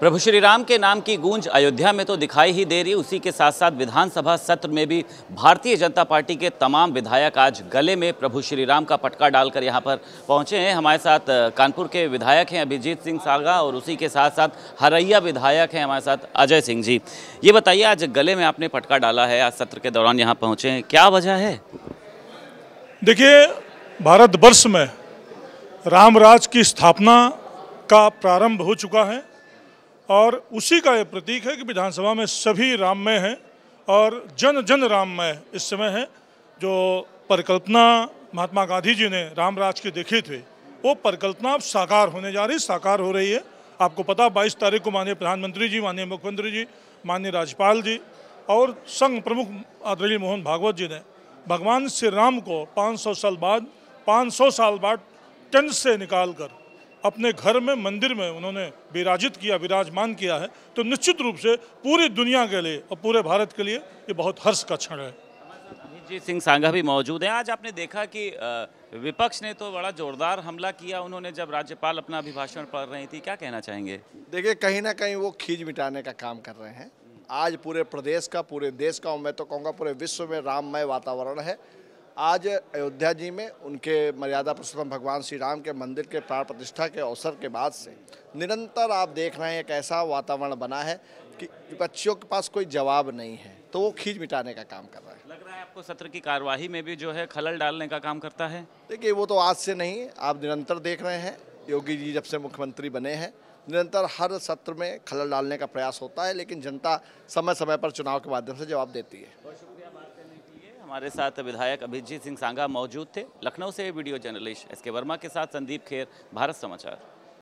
प्रभु श्री राम के नाम की गूंज अयोध्या में तो दिखाई ही दे रही उसी के साथ साथ विधानसभा सत्र में भी भारतीय जनता पार्टी के तमाम विधायक आज गले में प्रभु श्री राम का पटका डालकर यहाँ पर पहुँचे हैं हमारे साथ कानपुर के विधायक हैं अभिजीत सिंह सागा और उसी के साथ साथ हरैया विधायक हैं हमारे साथ अजय सिंह जी ये बताइए आज गले में आपने पटका डाला है आज सत्र के दौरान यहाँ पहुँचे हैं क्या वजह है देखिए भारतवर्ष में रामराज की स्थापना का प्रारंभ हो चुका है और उसी का ये प्रतीक है कि विधानसभा में सभी राममय हैं और जन जन राममय इस समय है जो परिकल्पना महात्मा गांधी जी ने रामराज की देखी थी वो परिकल्पना अब साकार होने जा रही साकार हो रही है आपको पता 22 तारीख को माननीय प्रधानमंत्री जी माननीय मुख्यमंत्री जी माननीय राज्यपाल जी और संघ प्रमुख आदरणीय मोहन भागवत जी ने भगवान श्री राम को 500 साल बाद 500 साल बाद टेंस से निकाल कर अपने घर में मंदिर में उन्होंने विराजित किया विराजमान किया है तो निश्चित रूप से पूरी दुनिया के लिए और पूरे भारत के लिए ये बहुत हर्ष का क्षण है अभिजीत सिंह सांगा भी मौजूद हैं आज आपने देखा कि विपक्ष ने तो बड़ा जोरदार हमला किया उन्होंने जब राज्यपाल अपना अभिभाषण पढ़ रही थी क्या कहना चाहेंगे देखिए कहीं ना कहीं वो खींच मिटाने का काम कर रहे हैं आज पूरे प्रदेश का पूरे देश का मैं तो कहूँगा पूरे विश्व में राममय वातावरण है आज अयोध्या जी में उनके मर्यादा पुरुषोत्तम भगवान श्री राम के मंदिर के प्राण प्रतिष्ठा के अवसर के बाद से निरंतर आप देख रहे हैं एक ऐसा वातावरण बना है कि विपक्षियों के पास कोई जवाब नहीं है तो वो खींच मिटाने का काम कर रहा है लग रहा है आपको सत्र की कार्यवाही में भी जो है खलल डालने का काम करता है देखिए वो तो आज से नहीं आप निरंतर देख रहे हैं योगी जी जब से मुख्यमंत्री बने हैं निरंतर हर सत्र में खलल डालने का प्रयास होता है लेकिन जनता समय समय पर चुनाव के माध्यम से जवाब देती है हमारे साथ विधायक अभिजीत सिंह सांगा मौजूद थे लखनऊ से वीडियो जर्नलिस्ट एस के वर्मा के साथ संदीप खेर भारत समाचार